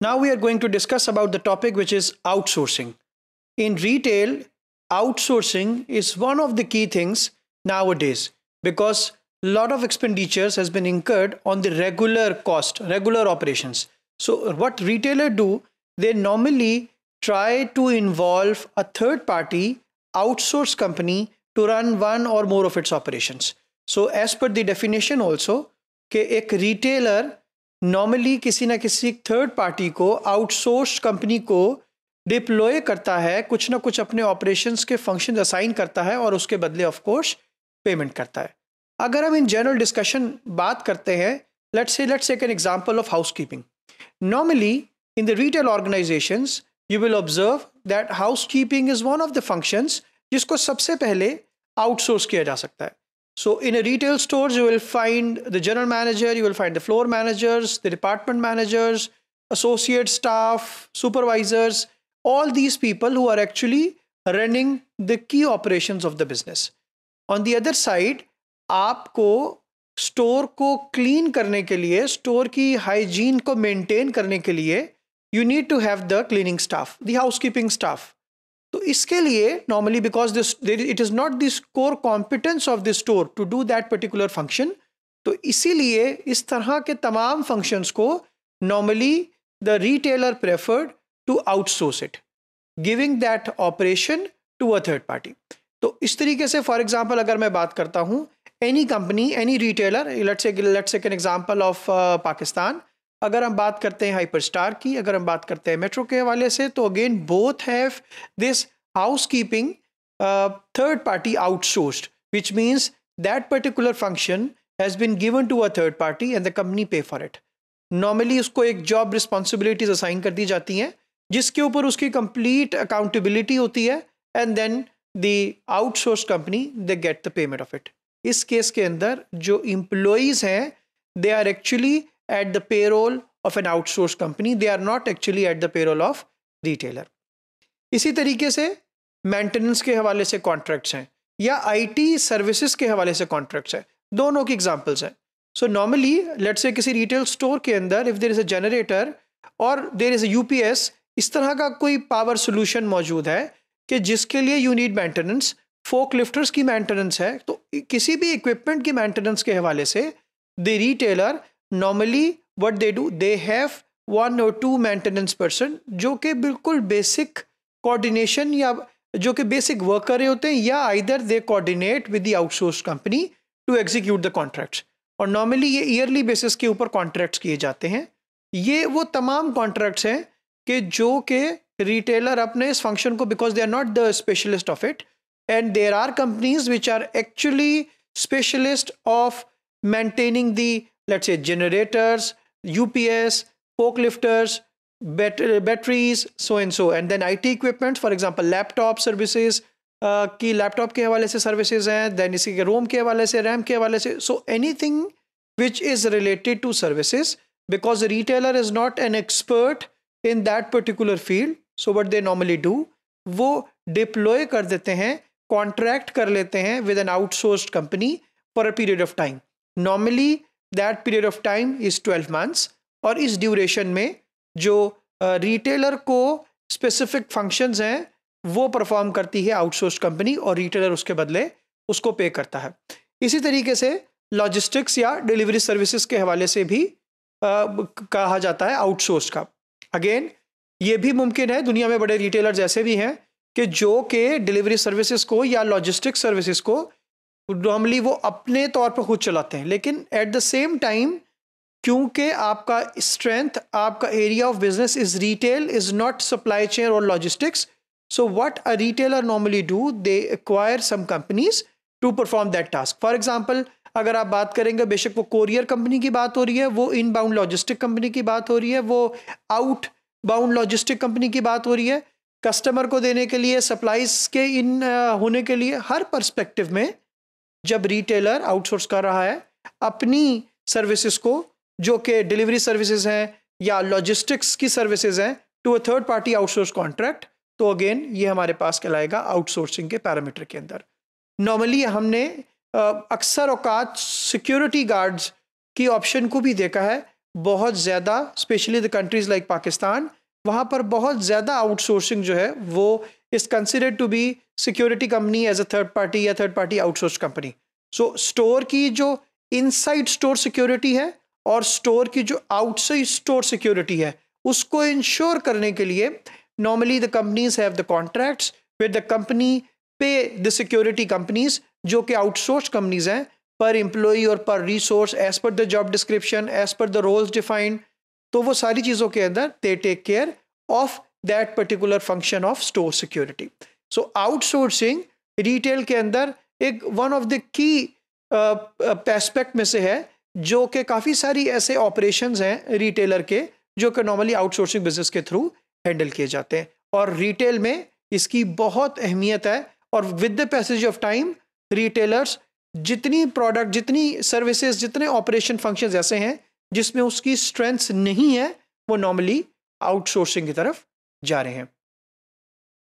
Now we are going to discuss about the topic which is outsourcing. In retail, outsourcing is one of the key things nowadays because a lot of expenditures has been incurred on the regular cost, regular operations. So what retailer do, they normally try to involve a third party outsource company to run one or more of its operations. So as per the definition also, कि retailer normally किसी ना किसी third party को outsource company को deploy करता है कुछ ना कुछ अपने ऑपरेशंस के फंक्शन असाइन करता है और उसके बदले ऑफ कोर्स पेमेंट करता है अगर हम इन जनरल डिस्कशन बात करते हैं लेट्स से लेट्स एक an example of housekeeping normally in the retail organisations you will observe that housekeeping is one of the functions जिसको सबसे पहले आउटसोर्स किया जा सकता है So in a retail stores, you will find the general manager, you will find the floor managers, the department managers, associate staff, supervisors, all these people who are actually running the key operations of the business. On the other side, आपको store को clean करने के लिए store की hygiene को maintain करने के लिए you need to have the cleaning staff, the housekeeping staff. तो इसके लिए normally because this it is not this core competence of this store to do that particular function तो इसीलिए इस तरह के तमाम फंक्शंस को normally the retailer preferred to outsource it giving that operation to a third party तो इस तरीके से फॉर एग्जाम्पल अगर मैं बात करता हूँ any company any retailer let's let's एक एन एग्जाम्पल ऑफ पाकिस्तान अगर हम बात करते हैं हाइपरस्टार की अगर हम बात करते हैं मेट्रो के हवाले से तो again both have this housekeeping third party outsourced which means that particular function has been given to a third party and the company pay for it normally उसको एक जॉब रिस्पॉन्सिबिलिटीज असाइन कर दी जाती हैं जिसके ऊपर उसकी complete accountability होती है and then the outsource company they get the payment of it इस केस के अंदर जो इम्प्लॉयज़ हैं they are actually at the payroll of an outsourced company they are not actually at the payroll of retailer इसी तरीके से maintenance के हवाले से कॉन्ट्रैक्ट्स हैं या आईटी सर्विसेज के हवाले से कॉन्ट्रैक्ट्स हैं दोनों की एग्जांपल्स हैं सो नॉर्मली लेट से किसी रिटेल स्टोर के अंदर if there is a generator और देर इज़ अ यूपीएस इस तरह का कोई पावर सोल्यूशन मौजूद है कि जिसके लिए you need maintenance forklifters की मेंटेनेंस है तो किसी भी इक्विपमेंट की मेंटेनेंस के हवाले से the retailer normally what they do they have one or two maintenance person जो कि बिल्कुल बेसिक कोऑर्डिनेशन या जो कि बेसिक वर्क कर रहे होते हैं या either they coordinate with the outsource company to execute the contracts और नॉर्मली ये ईयरली बेसिस के ऊपर कॉन्ट्रैक्ट्स किए जाते हैं ये वो तमाम कॉन्ट्रैक्ट्स हैं कि जो कि रिटेलर अपने इस फंक्शन को because they are not the specialist of it and there are companies which are actually specialist of maintaining the let's let's say generators, UPS, forklifters, batteries so and so and then I T equipment for example laptop services की laptop के हवाले से services हैं then इसी के रोम के हवाले से रैम के हवाले से so anything which is related to services because retailer is not an expert in that particular field so what they normally do वो डिप्लॉय कर देते हैं कॉन्ट्रैक्ट कर लेते हैं with an outsource company for a period of time normally that period of time is twelve months और इस duration में जो रिटेलर uh, को स्पेसिफिक फंक्शंस हैं वो परफॉर्म करती है आउटसोर्स कंपनी और रिटेलर उसके बदले उसको पे करता है इसी तरीके से लॉजिस्टिक्स या डिलीवरी सर्विसेज के हवाले से भी आ, कहा जाता है आउटसोर्स का अगेन ये भी मुमकिन है दुनिया में बड़े रिटेलर्स ऐसे भी हैं कि जो के डिलीवरी सर्विसेज को या लॉजिस्टिक सर्विसेज को नॉर्मली वो अपने तौर पर खुद चलाते हैं लेकिन एट द सेम टाइम क्योंकि आपका स्ट्रेंथ आपका area of business is retail is not supply chain और logistics so what a retailer normally do they acquire some companies to perform that task for example अगर आप बात करेंगे बेशक वो कोरियर कंपनी की बात हो रही है वो इन बाउंड लॉजिस्टिक कंपनी की बात हो रही है वो आउट बाउंड लॉजिस्टिक कंपनी की बात हो रही है कस्टमर को देने के लिए सप्लाईज के इन होने के लिए हर परस्पेक्टिव में जब रिटेलर आउटसोर्स कर रहा है अपनी सर्विसेज को जो कि डिलीवरी सर्विसेज हैं या लॉजिस्टिक्स की सर्विसेज हैं to a third party outsource contract तो अगेन ये हमारे पास कहलाएगा आउटसोर्सिंग के पैरामीटर के अंदर नॉर्मली हमने अक्सर औकात सिक्योरिटी गार्ड्स की ऑप्शन को भी देखा है बहुत ज़्यादा specially the countries like Pakistan वहाँ पर बहुत ज़्यादा आउटसोर्सिंग जो है वो is considered to be security company as a third party or third party outsourced company. So store ki jo inside store security hai aur store ki jo outside store security hai usko ensure karne ke liye normally the companies have the contracts where the company pay the security companies jo कि outsourced companies हैं per employee or per resource as per the job description as per the roles defined to wo sari cheezon ke andar they take care of that particular function of store security so outsourcing retail के अंदर एक one of the key aspect में से है जो कि काफ़ी सारी ऐसे operations हैं रिटेलर के जो कि नॉर्मली आउटसोर्सिंग बिजनेस के थ्रू हैंडल किए जाते हैं और रिटेल में इसकी बहुत अहमियत है और with the passage of time retailers जितनी प्रोडक्ट जितनी सर्विसेज जितने ऑपरेशन फंक्शंस ऐसे हैं जिसमें उसकी स्ट्रेंथ्स नहीं है वो नॉर्मली आउटसोर्सिंग की तरफ जा रहे हैं